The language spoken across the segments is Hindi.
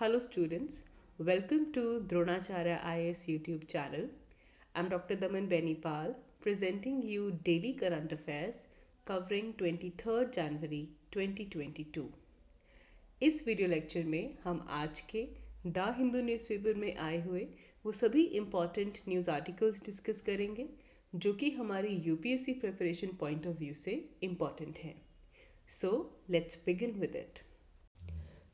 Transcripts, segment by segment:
Hello students, welcome to Dronacharya IS YouTube channel. I'm Dr. Daman Benipal presenting you daily current affairs covering 23rd January 2022. इस वीडियो लेक्चर में हम आज के द हिंदू न्यूज़पेपर में आए हुए वो सभी इम्पॉर्टेंट न्यूज़ आर्टिकल्स डिस्कस करेंगे जो कि हमारे UPSC preparation point of view से इम्पॉर्टेंट हैं so let's begin with it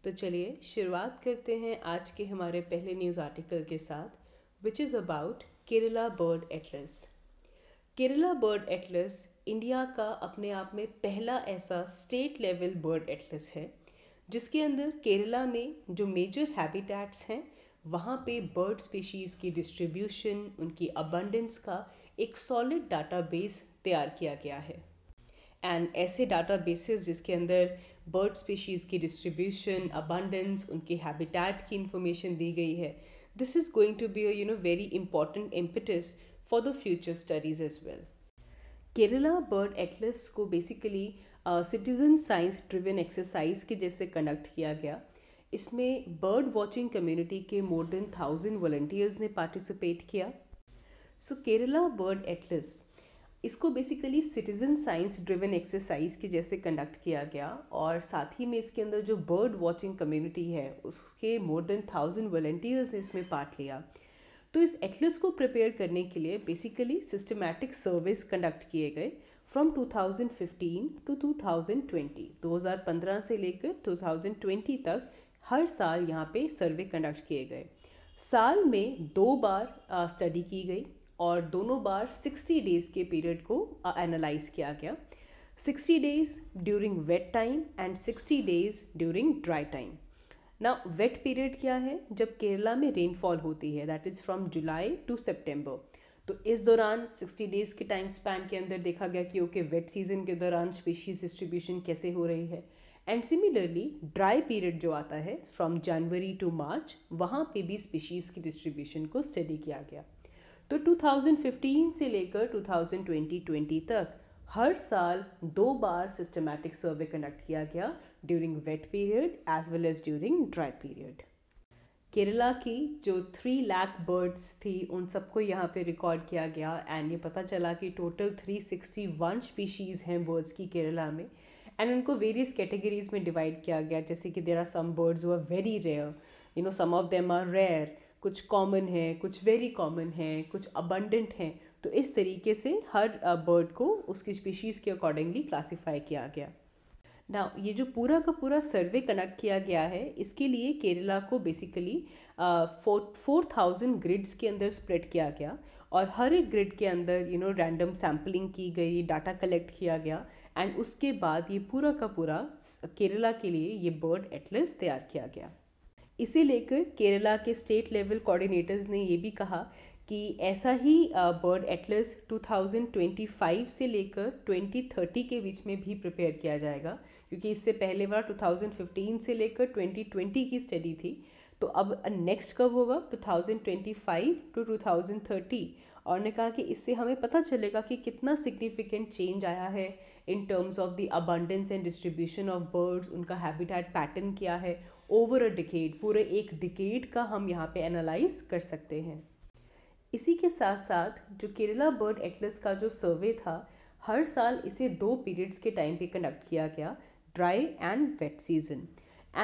तो चलिए शुरुआत करते हैं आज के हमारे पहले न्यूज़ आर्टिकल के साथ which is about Kerala bird atlas Kerala bird atlas India का अपने आप में पहला ऐसा स्टेट लेवल बर्ड एटलस है जिसके अंदर केरला में जो मेजर हैबिटेट्स हैं वहाँ पे बर्ड स्पीशीज़ की डिस्ट्रीब्यूशन उनकी अबंडेंस का एक सॉलिड डाटाबेस तैयार किया गया है एंड ऐसे डाटाबेसेस जिसके अंदर बर्ड स्पीशीज़ की डिस्ट्रीब्यूशन अबंडेंस उनके हैबिटेट की इंफॉर्मेशन दी गई है this is going to be a you know very important impetus for the future studies as well Kerala bird atlas को basically citizen science driven exercise के जैसे कंडक्ट किया गया इसमें बर्ड वॉचिंग कम्युनिटी के मोर देन थाउजेंड वॉल्टियर्स ने पार्टिसिपेट किया सो केरला बर्ड एटलस इसको basically citizen science driven exercise के जैसे कंडक्ट किया गया और साथ ही में इसके अंदर जो बर्ड वॉचिंग कम्युनिटी है उसके मोर देन थाउजेंड वॉलेंटियर्स ने इसमें पार्ट लिया तो इस एटलस को प्रिपेयर करने के लिए बेसिकली सिस्टमैटिक सर्विस कंडक्ट किए गए फ्रॉम 2015 टू 2020 2015 से लेकर 2020 तक हर साल यहाँ पे सर्वे कंडक्ट किए गए साल में दो बार स्टडी की गई और दोनों बार 60 डेज़ के पीरियड को एनालाइज किया गया 60 days during wet time and 60 days during dry time ना वेट पीरियड क्या है जब केरला में रेनफॉल होती है that is from July to September तो इस दौरान 60 डेज़ के टाइम स्पैन के अंदर देखा गया कि ओके वेट सीजन के दौरान स्पीशीज़ डिस्ट्रीब्यूशन कैसे हो रही है एंड सिमिलरली ड्राई पीरियड जो आता है फ्रॉम जनवरी टू मार्च वहाँ पे भी स्पीशीज़ की डिस्ट्रीब्यूशन को स्टडी किया गया तो 2015 से लेकर 2020-20 तक हर साल दो बार सिस्टमैटिक सर्वे कंडक्ट किया गया during wet period as well as during dry period Kerala की जो थ्री लाख बर्ड्स थी उन सबको यहाँ पे रिकॉर्ड किया गया एंड ये पता चला कि टोटल 361 स्पीशीज़ हैं बर्ड्स की केरला में एंड उनको वेरियस कैटेगरीज में डिवाइड किया गया जैसे कि there are some birds are very rare you know some of them are rare कुछ कॉमन है कुछ वेरी कॉमन है कुछ अबंडेंट हैं तो इस तरीके से हर बर्ड को उसकी स्पीशीज़ के अकॉर्डिंगली क्लासीफाई किया गया ना ये जो पूरा का पूरा सर्वे कनेक्ट किया गया है इसके लिए केरला को basically four four thousand grids के अंदर स्प्रेड किया गया और हर एक ग्रिड के अंदर यू नो रैंडम सैम्पलिंग की गई डाटा कलेक्ट किया गया एंड उसके बाद ये पूरा का पूरा केरला के लिए ये बर्ड एटलस तैयार किया गया इसे लेकर केरला के स्टेट लेवल कोऑर्डिनेटर्स ने ये भी कहा कि ऐसा ही बर्ड एटलस 2025 से लेकर 2030 के बीच में भी प्रिपेयर किया जाएगा क्योंकि इससे पहले बार 2015 से लेकर 2020 की स्टडी थी तो अब नेक्स्ट कब होगा 2025 टू 2030 और ने कहा कि इससे हमें पता चलेगा कि कितना सिग्निफिकेंट चेंज आया है in terms of the abundance and distribution of birds उनका हैबिटेट पैटर्न क्या है ओवर अ डिकेड पूरे एक डिकेड का हम यहाँ पे एनालाइज कर सकते हैं इसी के साथ साथ जो केरला बर्ड एटलस का जो सर्वे था हर साल इसे दो पीरियड्स के टाइम पे कंडक्ट किया गया dry and wet season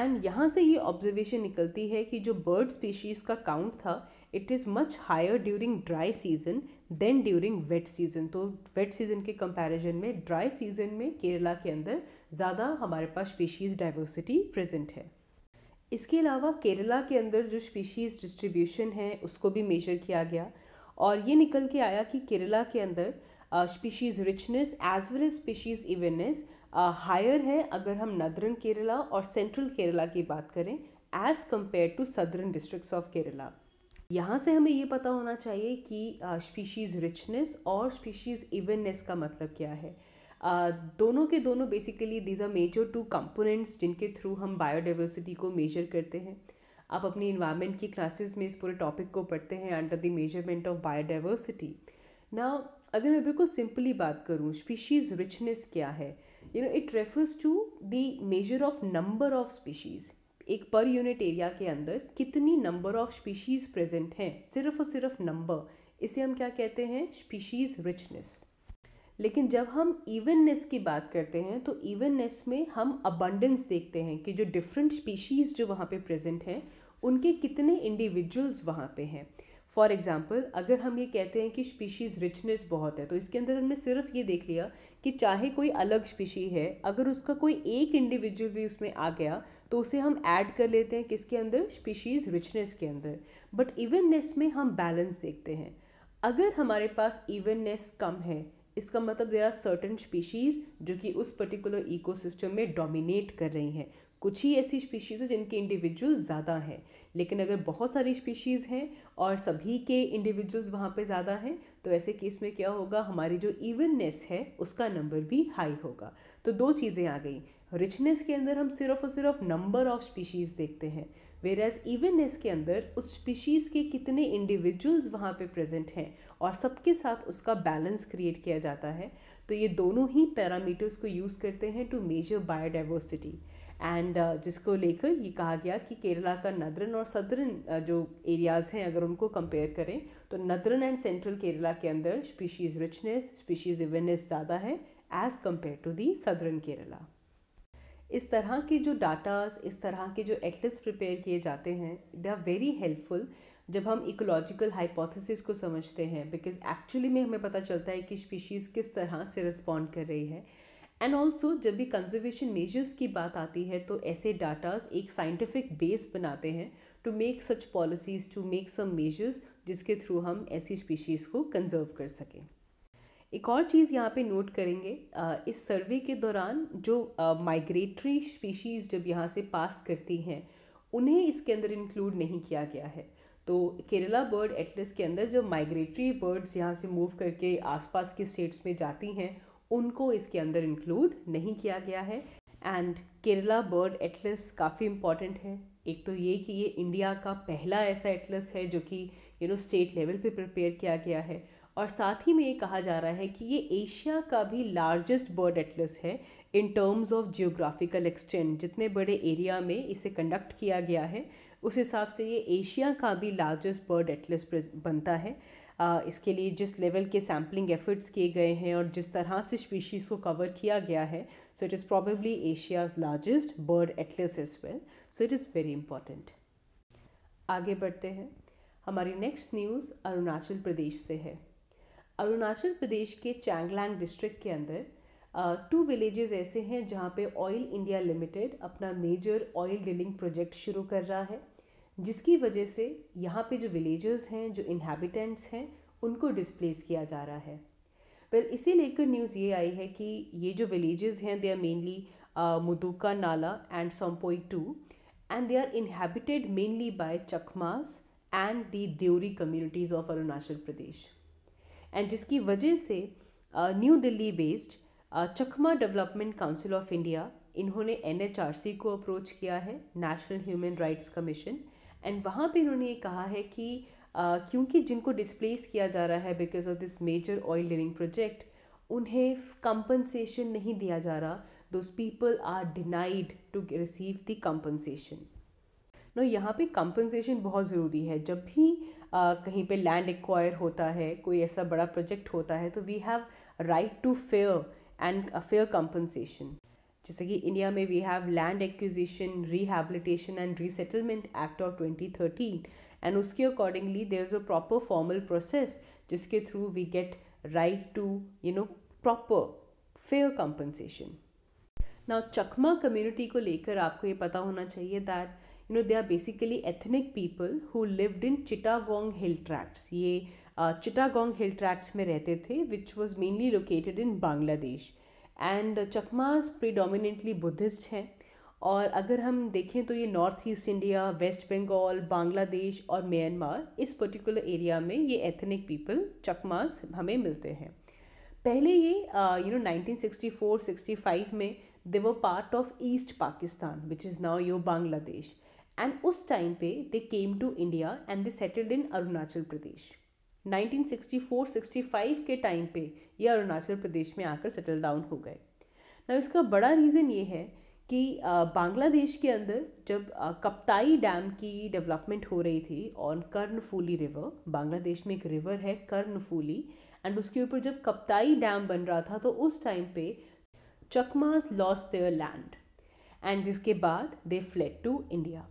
and यहाँ से ये ऑब्जर्वेशन निकलती है कि जो बर्ड स्पीशीज़ का काउंट था it is much higher during dry season than during wet season तो वेट सीज़न के कंपैरिजन में ड्राई सीज़न में केरला के अंदर ज़्यादा हमारे पास स्पीशीज़ डाइवर्सिटी प्रेजेंट है इसके अलावा केरला के अंदर जो स्पीशीज़ डिस्ट्रीब्यूशन है उसको भी मेजर किया गया और ये निकल के आया कि केरला के अंदर species richness as well as species evenness higher है अगर हम नदरन केरला और सेंट्रल केरला की बात करें as compare to southern districts of Kerala यहाँ से हमें ये पता होना चाहिए कि स्पीशीज़ रिचनेस और स्पीशीज़ इवननेस का मतलब क्या है दोनों के दोनों basically these are major two components जिनके थ्रू हम बायोडाइवर्सिटी को मेजर करते हैं आप अपनी इन्वायरमेंट की क्लासेस में इस पूरे टॉपिक को पढ़ते हैं under the measurement of biodiversity ना अगर मैं बिल्कुल सिंपली बात करूँ स्पीशीज़ रिचनेस क्या है you know it refers to the measure of number of species एक पर यूनिट एरिया के अंदर कितनी नंबर ऑफ स्पीशीज़ प्रेजेंट हैं सिर्फ और सिर्फ नंबर इसे हम क्या कहते हैं स्पीशीज़ रिचनेस लेकिन जब हम इवननेस की बात करते हैं तो इवननेस में हम अबंडेंस देखते हैं कि जो डिफरेंट स्पीशीज़ जो वहाँ पे प्रेजेंट हैं उनके कितने इंडिविजुअल्स वहाँ पे हैं फॉर एग्ज़ाम्पल अगर हम ये कहते हैं कि स्पीशीज़ रिचनेस बहुत है तो इसके अंदर हमने सिर्फ ये देख लिया कि चाहे कोई अलग स्पीशी है अगर उसका कोई एक इंडिविजुअल भी उसमें आ गया तो उसे हम ऐड कर लेते हैं किसके अंदर स्पीशीज़ रिचनेस के अंदर बट इवननेस में हम बैलेंस देखते हैं अगर हमारे पास इवननेस कम है इसका मतलब देर आर सर्टन स्पीशीज़ जो कि उस पर्टिकुलर इकोसिस्टम में डोमिनेट कर रही हैं कुछ ही ऐसी स्पीशीज़ हैं जिनके इंडिविजुअल ज़्यादा हैं लेकिन अगर बहुत सारी स्पीशीज़ हैं और सभी के इंडिविजुअल्स वहाँ पे ज़्यादा हैं तो ऐसे केस में क्या होगा हमारी जो इवननेस है उसका नंबर भी हाई होगा तो दो चीज़ें आ गई रिचनेस के अंदर हम सिर्फ और सिर्फ नंबर ऑफ स्पीशीज़ देखते हैं वेर एज इवननेस के अंदर उस स्पीशीज़ के कितने इंडिविजुअल्स वहाँ पे प्रेजेंट हैं और सबके साथ उसका बैलेंस क्रिएट किया जाता है तो ये दोनों ही पैरामीटर्स को यूज़ करते हैं to measure biodiversity and uh, जिसको लेकर ये कहा गया कि केरला का नदरन और सदरन uh, जो एरियाज़ हैं अगर उनको कंपेयर करें तो नदरन एंड सेंट्रल केरला के अंदर स्पीशीज़ रिचनेस स्पीशीज़ इवननेस ज़्यादा है as compare to the southern Kerala इस तरह के जो डाटास इस तरह के जो एटलिस प्रिपेयर किए जाते हैं दे आर वेरी हेल्पफुल जब हम इकोलॉजिकल हाइपोथेसिस को समझते हैं बिकॉज एक्चुअली में हमें पता चलता है कि स्पीशीज़ किस तरह से रिस्पॉन्ड कर रही है एंड ऑल्सो जब भी कंजर्वेशन मेजर्स की बात आती है तो ऐसे डाटास एक साइंटिफिक बेस बनाते हैं to make such policies to make some measures जिसके थ्रू हम ऐसी स्पीशीज़ को कंजर्व कर सकें एक और चीज़ यहाँ पे नोट करेंगे इस सर्वे के दौरान जो माइग्रेटरी स्पीशीज़ जब यहाँ से पास करती हैं उन्हें इसके अंदर इंक्लूड नहीं किया गया है तो केरला बर्ड एटलस के अंदर जो माइग्रेटरी बर्ड्स यहाँ से मूव करके आसपास के स्टेट्स में जाती हैं उनको इसके अंदर इंक्लूड नहीं किया गया है एंड केरला बर्ड एटलस काफ़ी इम्पॉर्टेंट है एक तो ये कि ये इंडिया का पहला ऐसा एटलस है जो कि यू नो स्टेट लेवल पे प्रिपेयर किया गया है और साथ ही में ये कहा जा रहा है कि ये एशिया का भी लार्जेस्ट बर्ड एटलस है in terms of geographical extent जितने बड़े एरिया में इसे कंडक्ट किया गया है उस हिसाब से ये एशिया का भी लार्जेस्ट बर्ड एटलस बनता है आ, इसके लिए जिस लेवल के सैम्पलिंग एफर्ट्स किए गए हैं और जिस तरह से स्पीशीज़ को कवर किया गया है so it is probably Asia's largest bird atlas is well so it is very important आगे बढ़ते हैं हमारी नेक्स्ट न्यूज़ अरुणाचल प्रदेश से है अरुणाचल प्रदेश के चैंगलांग डिस्ट्रिक्ट के अंदर टू विलेजेस ऐसे हैं जहाँ पे ऑयल इंडिया लिमिटेड अपना मेजर ऑयल डीलिंग प्रोजेक्ट शुरू कर रहा है जिसकी वजह से यहाँ पे जो विलेजर्स हैं जो इन्हेबिटेंट्स हैं उनको डिसप्लेस किया जा रहा है वेल इसे लेकर न्यूज़ ये आई है कि ये जो विलेजेस हैं they are mainly Muduka Nala and Sampoi two and they are inhabited mainly by Chakmas and the Deori communities of Arunachal Pradesh and जिसकी वजह से New Delhi based Chakma development council of India इन्होंने एन को अप्रोच किया है national human rights commission and वहाँ पर इन्होंने ये कहा है कि uh, क्योंकि जिनको डिस्प्लेस किया जा रहा है because of this major oil drilling project उन्हें कंपनसेशन नहीं दिया जा रहा those people are denied to receive the compensation no यहाँ पे कंपनसेशन बहुत ज़रूरी है जब भी कहीं पे लैंड एक्वायर होता है कोई ऐसा बड़ा प्रोजेक्ट होता है तो we have right to fair and a fair compensation जैसे कि इंडिया में we have land acquisition rehabilitation and resettlement act of 2013 and उसके accordingly there is a proper formal process जिसके through we get right to you know proper fair compensation ना चकमा कम्युनिटी को लेकर आपको ये पता होना चाहिए that you know they are basically ethnic people who lived in Chittagong hill tracts ये चिटागोंग हिल ट्रैक्ट्स में रहते थे which was mainly located in Bangladesh and Chakmas predominantly Buddhist हैं और अगर हम देखें तो ये north east India west Bengal Bangladesh और म्यांमार इस पर्टिकुलर एरिया में ये एथनिक पीपल चकमास हमें मिलते हैं पहले ये यू नो 1964-65 में they were part of east Pakistan which is now your Bangladesh and उस टाइम पे they came to India and they settled in Arunachal Pradesh 1964-65 के टाइम पे ये अरुणाचल प्रदेश में आकर सेटल डाउन हो गए ना इसका बड़ा रीज़न ये है कि बांग्लादेश के अंदर जब कप्ताई डैम की डेवलपमेंट हो रही थी ऑन कर्णफूली रिवर बांग्लादेश में एक रिवर है कर्णफूली एंड उसके ऊपर जब कप्ताई डैम बन रहा था तो उस टाइम पे Chakmas lost their land and जिसके बाद they fled to India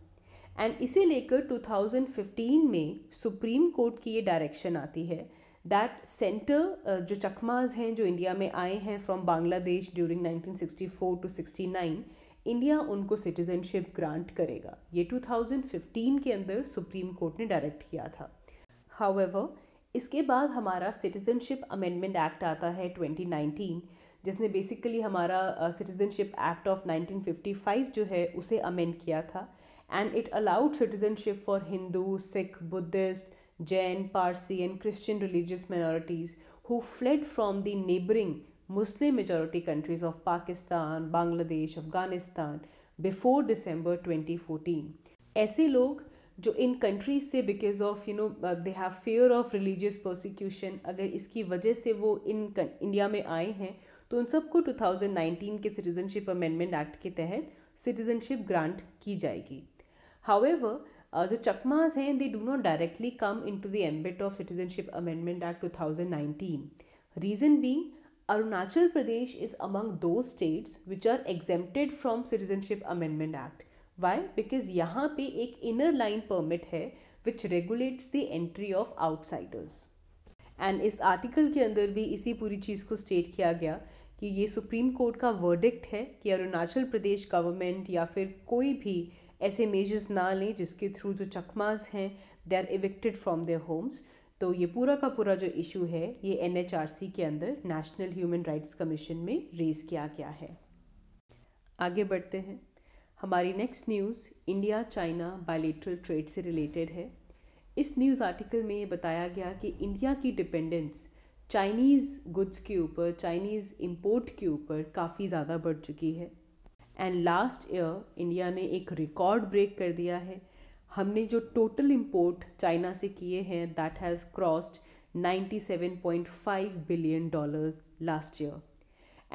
and इसे लेकर 2015 में सुप्रीम कोर्ट की ये डायरेक्शन आती है दैट सेंटर uh, जो चकमाज हैं जो इंडिया में आए हैं from Bangladesh during 1964 to 69 India उनको सिटीजनशिप ग्रांट करेगा ये 2015 के अंदर सुप्रीम कोर्ट ने डायरेक्ट किया था हाउएवर इसके बाद हमारा सिटीजनशिप अमेंडमेंट एक्ट आता है 2019 जिसने बेसिकली हमारा सिटीजनशिप एक्ट ऑफ 1955 जो है उसे अमेंड किया था and it allowed citizenship for Hindu, Sikh, Buddhist, Jain, Parsi, and Christian religious minorities who fled from the neighboring Muslim majority countries of Pakistan, Bangladesh, Afghanistan before December 2014. ऐसे लोग जो इन कंट्रीज से because of you know they have fear of religious prosecution अगर इसकी वजह से वो इन इंडिया में आए हैं तो उन सबको 2019 के सिटीजनशिप अमेंडमेंट एक्ट के तहत सिटीजनशिप ग्रांट की जाएगी However, uh, the Chakmas hain, they do not directly come into the ambit of Citizenship Amendment Act 2019. Reason being, Arunachal Pradesh is among those states which are exempted from Citizenship Amendment Act. Why? Because yahan pe ek inner line permit hai which regulates the entry of outsiders. And is article ke andar bhi isi puri cheez ko state kiya gaya कि ये सुप्रीम कोर्ट का वर्डिक्ट है कि अरुणाचल प्रदेश गवर्नमेंट या फिर कोई भी ऐसे मेजर्स ना लें जिसके थ्रू जो चकमाज हैं they are evicted from their homes तो ये पूरा का पूरा जो इशू है ये एन के अंदर नेशनल ह्यूमन राइट्स कमीशन में रेज किया गया है आगे बढ़ते हैं हमारी next news India China bilateral trade से रिलेटेड है इस न्यूज़ आर्टिकल में ये बताया गया कि इंडिया की डिपेंडेंस चाइनीज़ गुड्स के ऊपर चाइनीज़ इम्पोर्ट के ऊपर काफ़ी ज़्यादा बढ़ चुकी है एंड लास्ट ईयर इंडिया ने एक रिकॉर्ड ब्रेक कर दिया है हमने जो टोटल इम्पोर्ट चाइना से किए हैं that has crossed 97.5 billion dollars last year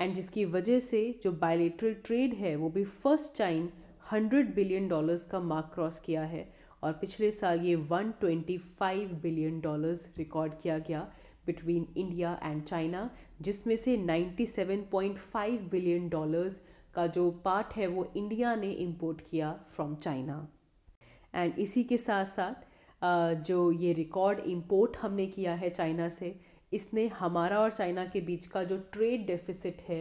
and जिसकी वजह से जो बायोलिट्रल ट्रेड है वो भी फर्स्ट टाइम 100 बिलियन डॉलर्स का मार्क क्रॉस किया है और पिछले साल ये 125 बिलियन डॉलर्स रिकॉर्ड किया गया बिटवीन इंडिया एंड चाइना जिसमें से 97.5 बिलियन डॉलर्स का जो पार्ट है वो इंडिया ने इंपोर्ट किया फ्रॉम चाइना एंड इसी के साथ साथ जो ये रिकॉर्ड इंपोर्ट हमने किया है चाइना से इसने हमारा और चाइना के बीच का जो ट्रेड डेफिसिट है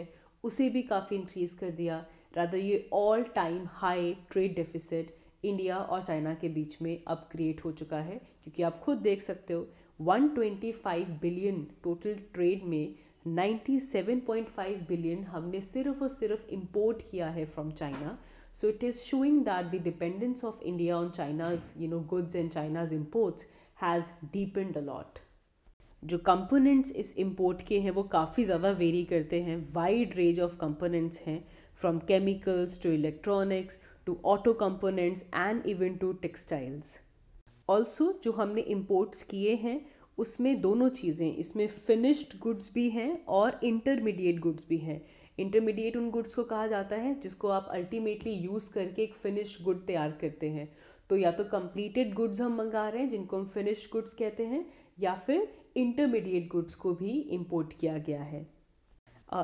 उसे भी काफ़ी इंक्रीज़ कर दिया रादर ये all time high trade deficit India और चाइना के बीच में अब क्रिएट हो चुका है क्योंकि आप खुद देख सकते हो 125 बिलियन टोटल ट्रेड में 97.5 बिलियन हमने सिर्फ और सिर्फ इम्पोर्ट किया है from China so it is showing that the dependence of India on China's you know goods and China's imports has deepened a lot जो कंपोनेंट्स इस इम्पोर्ट के हैं वो काफ़ी ज़्यादा वेरी करते हैं वाइड रेंज ऑफ कंपोनेंट्स हैं from chemicals to electronics to auto components and even to textiles also जो हमने इम्पोर्ट्स किए हैं उसमें दोनों चीज़ें इसमें फिनिश्ड गुड्स भी हैं और इंटरमीडिएट गुड्स भी हैं इंटरमीडिएट उन गुड्स को कहा जाता है जिसको आप अल्टीमेटली यूज़ करके एक फिनिश गुड तैयार करते हैं तो या तो कंप्लीटेड गुड्स हम मंगा रहे हैं जिनको हम फिनिश गुड्स कहते हैं या फिर इंटरमीडिएट गुड्स को भी इम्पोर्ट किया गया है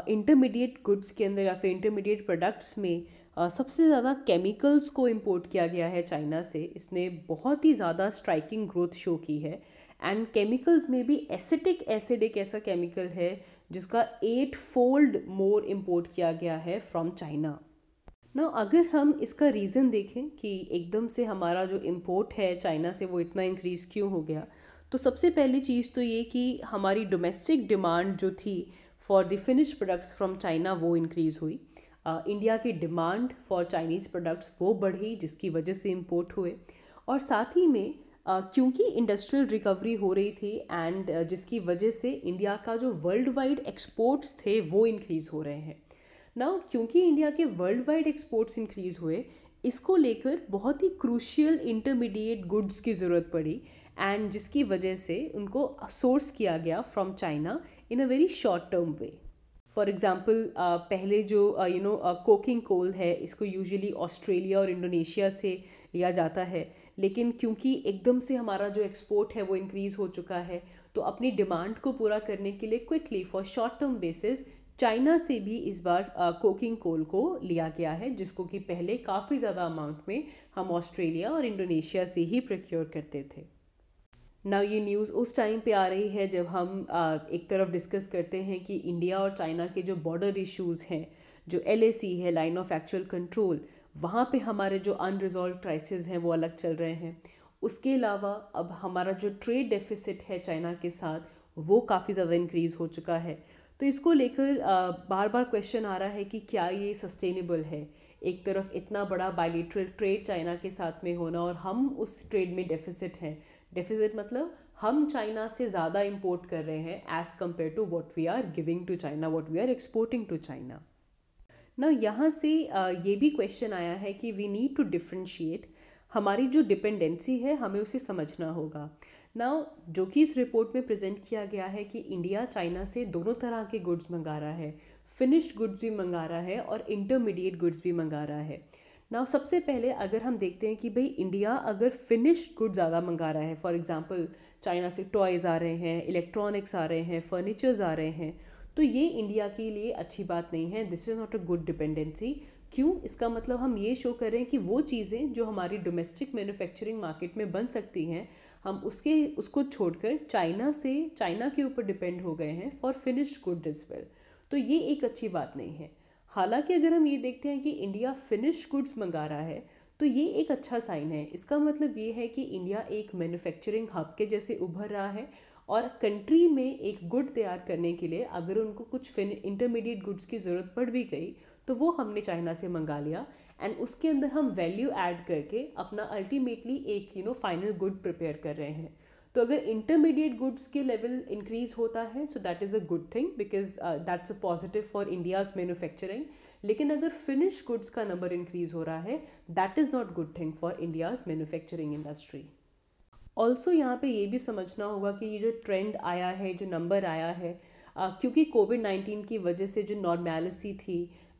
इंटरमीडिएट uh, गुड्स के अंदर या फिर इंटरमीडिएट प्रोडक्ट्स में uh, सबसे ज़्यादा केमिकल्स को इम्पोर्ट किया गया है चाइना से इसने बहुत ही ज़्यादा स्ट्राइकिंग ग्रोथ शो की है एंड केमिकल्स में भी एसिटिक एसिड एक ऐसा केमिकल है जिसका एट फोल्ड मोर इम्पोर्ट किया गया है फ्रॉम चाइना ना अगर हम इसका रीज़न देखें कि एकदम से हमारा जो इम्पोर्ट है चाइना से वो इतना इंक्रीज़ क्यों हो गया तो सबसे पहली चीज़ तो ये कि हमारी डोमेस्टिक डिमांड जो थी for the finish products from China वो इंक्रीज़ हुई इंडिया uh, की डिमांड फॉर चाइनीज़ प्रोडक्ट्स वो बढ़ी जिसकी वजह से इम्पोर्ट हुए और साथ ही में क्योंकि इंडस्ट्रियल रिकवरी हो रही थी एंड जिसकी वजह से इंडिया का जो वर्ल्ड वाइड एक्सपोर्ट्स थे वो इंक्रीज़ हो रहे हैं ना क्योंकि इंडिया के वर्ल्ड वाइड एक्सपोर्ट्स इंक्रीज़ हुए इसको लेकर बहुत ही क्रूशियल इंटरमीडिएट गुड्स की ज़रूरत पड़ी एंड जिसकी वजह से उनको सोर्स किया गया from China in a very short term way for example पहले जो यू नो कोकिंग कोल है इसको यूजुअली ऑस्ट्रेलिया और इंडोनेशिया से लिया जाता है लेकिन क्योंकि एकदम से हमारा जो एक्सपोर्ट है वो इंक्रीज़ हो चुका है तो अपनी डिमांड को पूरा करने के लिए quickly for short term basis China से भी इस बार कोकिंग कोल को लिया गया है जिसको कि पहले काफ़ी ज़्यादा अमाउंट में हम ऑस्ट्रेलिया और इंडोनेशिया से ही प्रोक्योर करते थे ना ये न्यूज़ उस टाइम पे आ रही है जब हम आ, एक तरफ डिस्कस करते हैं कि इंडिया और चाइना के जो बॉर्डर इश्यूज़ हैं जो एल है लाइन ऑफ एक्चुअल कंट्रोल वहाँ पे हमारे जो अनरिजॉल्व क्राइसिस हैं वो अलग चल रहे हैं उसके अलावा अब हमारा जो ट्रेड डेफिसिट है चाइना के साथ वो काफ़ी ज़्यादा इंक्रीज़ हो चुका है तो इसको लेकर बार बार क्वेश्चन आ रहा है कि क्या ये सस्टेनेबल है एक तरफ इतना बड़ा बायलिट्रल ट्रेड चाइना के साथ में होना और हम उस ट्रेड में डेफिसिट हैं डेफिसिट मतलब हम चाइना से ज़्यादा इम्पोर्ट कर रहे हैं as compare to what we are giving to China what we are exporting to China ना यहाँ से ये भी क्वेश्चन आया है कि वी नीड टू डिफ्रेंशिएट हमारी जो डिपेंडेंसी है हमें उसे समझना होगा नाउ जो कि इस रिपोर्ट में प्रेजेंट किया गया है कि इंडिया चाइना से दोनों तरह के गुड्स मंगा रहा है फिनिश्ड गुड्स भी मंगा रहा है और इंटरमीडिएट गुड्स भी मंगा रहा है नाउ सबसे पहले अगर हम देखते हैं कि भाई इंडिया अगर फिनिश्ड गुड ज़्यादा मंगा रहा है फॉर एग्ज़ाम्पल चाइना से टॉयज़ आ रहे हैं इलेक्ट्रॉनिक्स आ रहे हैं फर्नीचर्स आ रहे हैं तो ये इंडिया के लिए अच्छी बात नहीं है this is not a good dependency क्यों इसका मतलब हम ये शो कर रहे हैं कि वो चीज़ें जो हमारी डोमेस्टिक मैन्युफैक्चरिंग मार्केट में बन सकती हैं हम उसके उसको छोड़कर चाइना से चाइना के ऊपर डिपेंड हो गए हैं for finish good is well तो ये एक अच्छी बात नहीं है हालांकि अगर हम ये देखते हैं कि इंडिया फिनिश गुड्स मंगा रहा है तो ये एक अच्छा साइन है इसका मतलब ये है कि इंडिया एक मैन्युफैक्चरिंग हब के जैसे उभर रहा है और कंट्री में एक गुड तैयार करने के लिए अगर उनको कुछ फिन इंटरमीडिएट गुड्स की ज़रूरत पड़ भी गई तो वो हमने चाइना से मंगा लिया एंड उसके अंदर हम वैल्यू ऐड करके अपना अल्टीमेटली एक you know final good prepare कर रहे हैं तो अगर इंटरमीडिएट गुड्स के लेवल इंक्रीज होता है so that is a good thing because that's a positive for India's manufacturing लेकिन अगर फिनिश गुड्स का नंबर इंक्रीज हो रहा है that is not good thing for India's manufacturing industry also यहाँ पे ये भी समझना होगा कि ये जो ट्रेंड आया है जो नंबर आया है आ, क्योंकि कोविड नाइन्टीन की वजह से जो नॉर्मेलिसी थी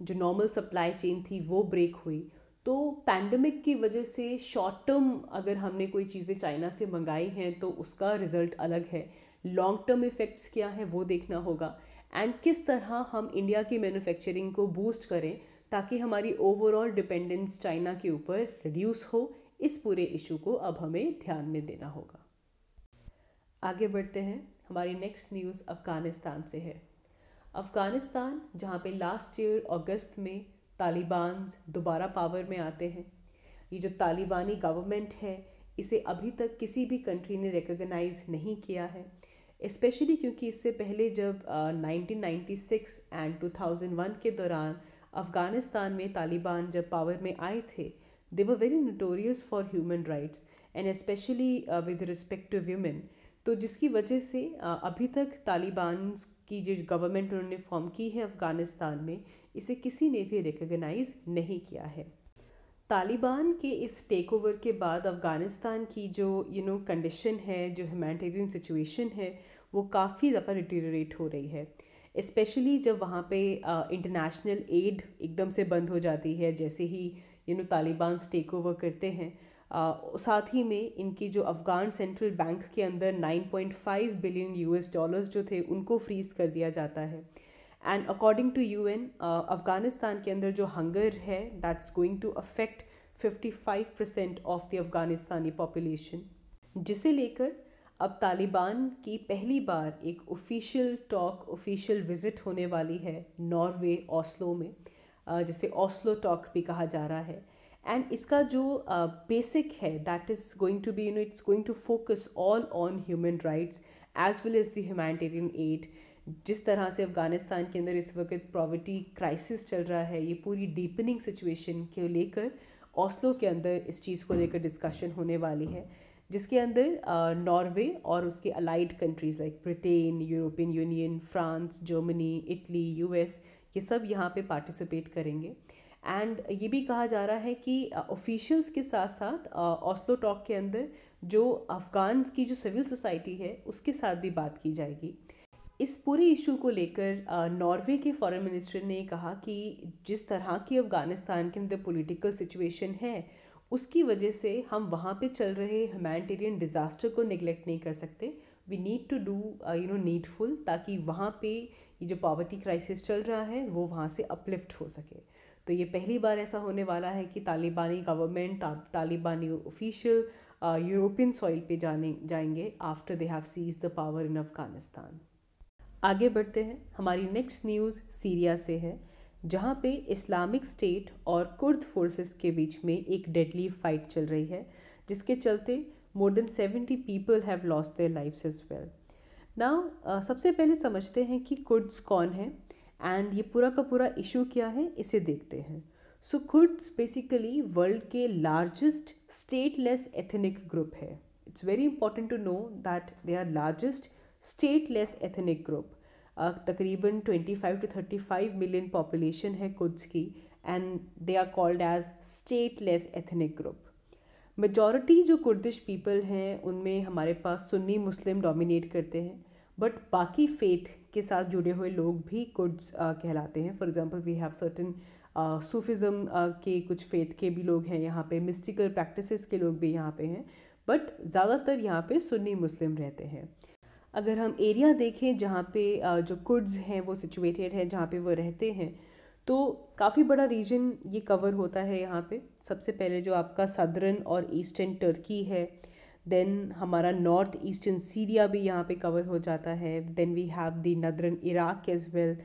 जो नॉर्मल सप्लाई चेन थी वो ब्रेक हुई तो पैंडमिक की वजह से शॉर्ट टर्म अगर हमने कोई चीज़ें चाइना से मंगाई हैं तो उसका रिज़ल्ट अलग है लॉन्ग टर्म इफ़ेक्ट्स क्या है वो देखना होगा एंड किस तरह हम इंडिया की मैन्युफैक्चरिंग को बूस्ट करें ताकि हमारी ओवरऑल डिपेंडेंस चाइना के ऊपर रिड्यूस हो इस पूरे इशू को अब हमें ध्यान में देना होगा आगे बढ़ते हैं हमारी नेक्स्ट न्यूज़ अफ़गानिस्तान से है अफ़गानिस्तान जहाँ पे लास्ट ईयर अगस्त में तालिबान दोबारा पावर में आते हैं ये जो तालिबानी गवर्नमेंट है इसे अभी तक किसी भी कंट्री ने रिकगनाइज़ नहीं किया है इस्पेशली क्योंकि इससे पहले जब uh, 1996 एंड 2001 के दौरान अफ़गानिस्तान में तालिबान जब पावर में आए थे they were very notorious for human rights and especially with respect to women तो जिसकी वजह से uh, अभी तक तालिबान की जो गवर्नमेंट उन्होंने फॉर्म की है अफ़गानिस्तान में इसे किसी ने भी रिकगनाइज़ नहीं किया है तालिबान के इस टेक ओवर के बाद अफ़गानिस्तान की जो यू नो कंडीशन है जो ह्यूमैनिटेरियन सिचुएशन है वो काफ़ी ज़्यादा डिटेरेट हो रही है इस्पेशली जब वहाँ पे इंटरनेशनल uh, एड एकदम से बंद हो जाती है जैसे ही you know Talibans take over करते हैं साथ ही में इनकी जो अफ़गान सेंट्रल बैंक के अंदर 9.5 बिलियन यूएस डॉलर्स जो थे उनको फ्रीज़ कर दिया जाता है and according to an Afghanistan के अंदर जो हंगर है that's going to affect 55 percent of the अफ़गानिस्तानी पॉपुलेशन जिसे लेकर अब तालिबान की पहली बार एक ऑफिशियल टॉक ऑफिशियल विज़िट होने वाली है नॉर्वे ऑस्लो में जिसे ऑस्लो टॉक भी कहा जा रहा है एंड इसका जो बेसिक है that is going to be you know it's going to focus all on human rights as well as the humanitarian aid जिस तरह से अफ़गानिस्तान के अंदर इस वक्त प्रॉवर्टी क्राइसिस चल रहा है ये पूरी डीपनिंग सिचुएशन को लेकर ऑस्लो के अंदर इस चीज़ को लेकर डिस्कशन होने वाली है जिसके अंदर नॉर्वे और उसके allied countries like Britain European Union France Germany Italy US ये सब यहाँ पे पार्टिसिपेट करेंगे एंड ये भी कहा जा रहा है कि ऑफिशियल्स uh, के साथ साथ ऑस्लो टॉक के अंदर जो अफ़गान की जो सिविल सोसाइटी है उसके साथ भी बात की जाएगी इस पूरे इशू को लेकर नॉर्वे uh, के फॉरेन मिनिस्टर ने कहा कि जिस तरह की अफ़गानिस्तान के अंदर पॉलिटिकल सिचुएशन है उसकी वजह से हम वहाँ पे चल रहे ह्यूमैनिटेरियन डिज़ास्टर को निगलेक्ट नहीं कर सकते we need to do you know needful ताकि वहाँ पे ये जो पॉवर्टी क्राइसिस चल रहा है वो वहाँ से अपलिफ्ट हो सके तो ये पहली बार ऐसा होने वाला है कि तालिबानी गवर्नमेंट ता, तालिबानी ऑफिशियल यूरोपियन सॉइल पे जाने जाएंगे after they have seize the power in Afghanistan आगे बढ़ते हैं हमारी नेक्स्ट न्यूज़ सीरिया से है जहाँ पे इस्लामिक स्टेट और कुर्द फोर्सेस के बीच में एक डेडली फाइट चल रही है जिसके चलते more than seventy people have loss their life is well ना सबसे पहले समझते हैं कि कुड्स कौन है एंड ये पूरा का पूरा इशू क्या है इसे देखते हैं सो कुड्स बेसिकली वर्ल्ड के लार्जेस्ट स्टेटलेस एथनिक ग्रुप है it's very important to know that they are largest stateless ethnic group तकरीबन twenty five to thirty five million population है कुड्स की and they are called as stateless ethnic group majority जो कुर्दिश पीपल हैं उनमें हमारे पास सुन्नी मुस्लिम डोमिनेट करते हैं बट बाकी फेथ के साथ जुड़े हुए लोग भी कुर्ड्स कहलाते हैं for example we have certain Sufism के कुछ फेथ के भी लोग हैं यहाँ पे मिस्टिकल प्रैक्टिसेस के लोग भी यहाँ पे हैं बट ज़्यादातर यहाँ पे सुन्नी मुस्लिम रहते हैं अगर हम एरिया देखें जहाँ पे जो कुर्ड्स हैं वो सिचुएटेड हैं जहाँ पे वो रहते हैं तो काफ़ी बड़ा रीजन ये कवर होता है यहाँ पे सबसे पहले जो आपका सदर्न और ईस्टर्न टर्की है देन हमारा नॉर्थ ईस्टर्न सीरिया भी यहाँ पे कवर हो जाता है then we have the northern Iraq as well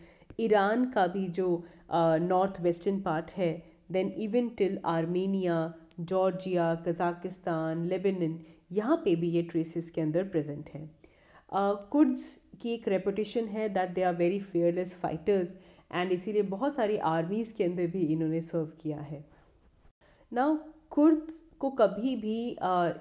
Iran का भी जो नॉर्थ वेस्टर्न पार्ट है then even till Armenia Georgia Kazakhstan Lebanon यहाँ पे भी ये ट्रेसिस के अंदर प्रेजेंट है कुड्स uh, की एक रेपुटेशन है that they are very fearless fighters and इसीलिए बहुत सारी आर्मीज़ के अंदर भी इन्होंने सर्व किया है ना कुर्द को कभी भी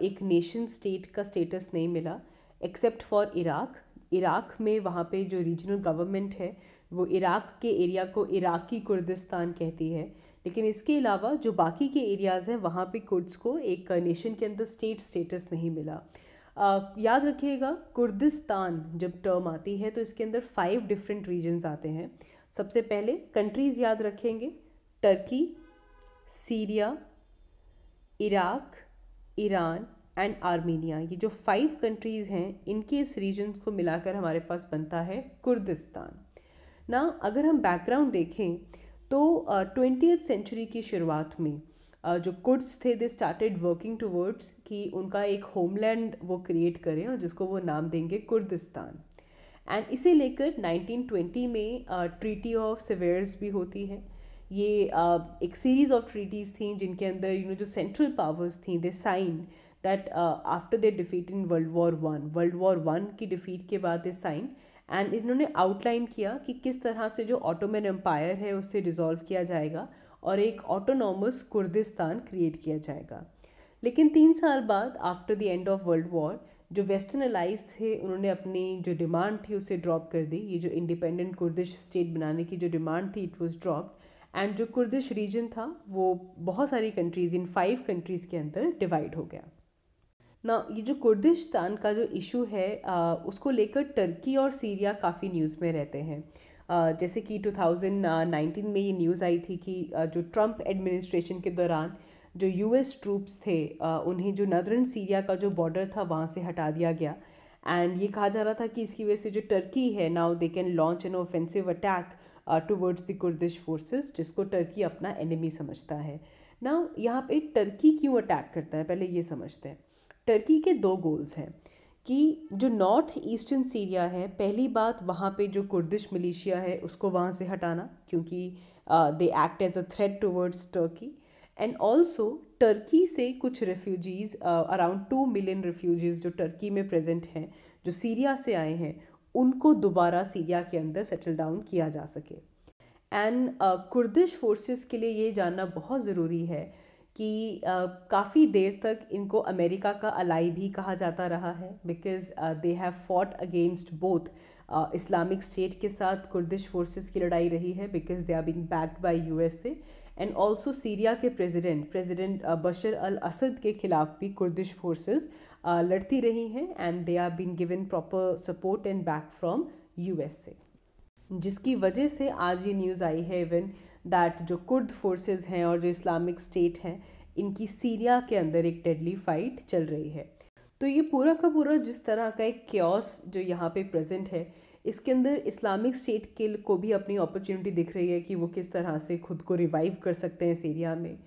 एक नेशन स्टेट का स्टेटस नहीं मिला एक्सेप्ट फॉर इराक इराक में वहाँ पे जो रीजनल गवर्नमेंट है वो इराक के एरिया को इराकी कुर्दिस्तान कहती है लेकिन इसके अलावा जो बाकी के एरियाज़ हैं वहाँ पे कुर्द्स को एक नेशन के अंदर स्टेट स्टेटस नहीं मिला आ, याद रखिएगा कुर्दिस्तान जब टर्म आती है तो इसके अंदर फाइव डिफरेंट रीजन्स आते हैं सबसे पहले कंट्रीज़ याद रखेंगे Turkey Syria Iraq Iran and Armenia ये जो फाइव कंट्रीज़ हैं इनके इस रीजन्स को मिलाकर हमारे पास बनता है कुर्दिस्तान ना अगर हम बैकग्राउंड देखें तो ट्वेंटी सेंचुरी की शुरुआत में uh, जो कुर्ड्स थे दे स्टार्टेड वर्किंग टूवर्ड्स कि उनका एक होमलैंड वो क्रिएट करें और जिसको वो नाम देंगे कुर्दिस्तान एंड इसे लेकर 1920 में ट्रीटी ऑफ सिवेयर्स भी होती है ये एक सीरीज़ ऑफ ट्रीटीज़ थी जिनके अंदर यू नो जो सेंट्रल पावर्स थी they sign that after they defeat in World War One World War One की डिफीट के बाद दे साइन एंड इन्होंने आउटलाइन किया कि किस तरह से जो ऑटोमन एम्पायर है उसे डिज़ोल्व किया जाएगा और एक ऑटोनॉमस कुर्दिस्तान क्रिएट किया जाएगा लेकिन तीन साल बाद after the end of World War जो वेस्टर्न अलाइज थे उन्होंने अपनी जो डिमांड थी उसे ड्रॉप कर दी ये जो इंडिपेंडेंट कुर्दिश स्टेट बनाने की जो डिमांड थी इट वॉज ड्रॉप्ड एंड जो कुर्दिश रीजन था वो बहुत सारी कंट्रीज़ इन फाइव कंट्रीज़ के अंदर डिवाइड हो गया ना ये जो कुर्दिस्तान का जो इशू है आ, uh, उसको लेकर टर्की और सीरिया काफ़ी न्यूज़ में रहते हैं आ, uh, जैसे कि 2019 में ये न्यूज़ आई थी कि uh, जो ट्रंप एडमिनिस्ट्रेशन के दौरान जो यूएस ट्रूप्स थे उन्हें जो नदरन सीरिया का जो बॉर्डर था वहाँ से हटा दिया गया एंड ये कहा जा रहा था कि इसकी वजह से जो टर्की है now they can launch an offensive attack towards the Kurdish forces जिसको टर्की अपना एनिमी समझता है ना यहाँ पे टर्की क्यों अटैक करता है पहले ये समझते हैं टर्की के दो गोल्स हैं कि जो नॉर्थ ईस्टर्न सीरिया है पहली बात वहाँ पे जो कुर्दिश मिलिशिया है उसको वहाँ से हटाना क्योंकि they act as a threat towards Turkey and also Turkey से कुछ refugees around two million refugees जो टर्की में प्रेजेंट हैं जो सीरिया से आए हैं उनको दोबारा सीरिया के अंदर सेटल डाउन किया जा सके एंड कुर्दिश फोर्सेस के लिए ये जानना बहुत ज़रूरी है कि uh, काफ़ी देर तक इनको अमेरिका का अलाई भी कहा जाता रहा है because they have fought against both Islamic State के साथ कुर्दिश फोर्सेस की लड़ाई रही है because they are being backed by USA and also Syria के president president Bashar al Assad के खिलाफ भी कुर्दिश फोर्सेज uh, लड़ती रही हैं and they are been given proper support and back from a जिसकी वजह से आज ये न्यूज़ आई है इवन दैट जो कुर्द फोर्सेज हैं और जो इस्लामिक स्टेट हैं इनकी सीरिया के अंदर एक डेडली फाइट चल रही है तो ये पूरा का पूरा जिस तरह का एक क्योस जो यहाँ पे प्रेजेंट है इसके अंदर इस्लामिक स्टेट के को भी अपनी अपॉर्चुनिटी दिख रही है कि वो किस तरह से खुद को रिवाइव कर सकते हैं सीरिया में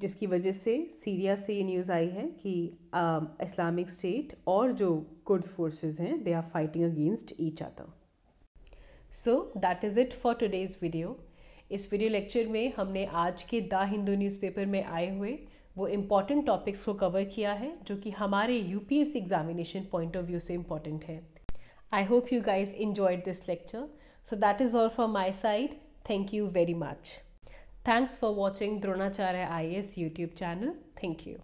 जिसकी वजह से सीरिया से ये न्यूज़ आई है कि इस्लामिक स्टेट और जो कुर्द फोर्सेस हैं they are fighting against each other so that is it for today's video इस वीडियो लेक्चर में हमने आज के द हिंदू न्यूज़पेपर में आए हुए वो इम्पॉर्टेंट टॉपिक्स को कवर किया है जो कि हमारे UPSC examination point of view से इम्पॉर्टेंट है I hope you guys enjoyed this lecture. So that is all from my side. Thank you very much. Thanks for watching Dronacharya IAS YouTube channel. Thank you.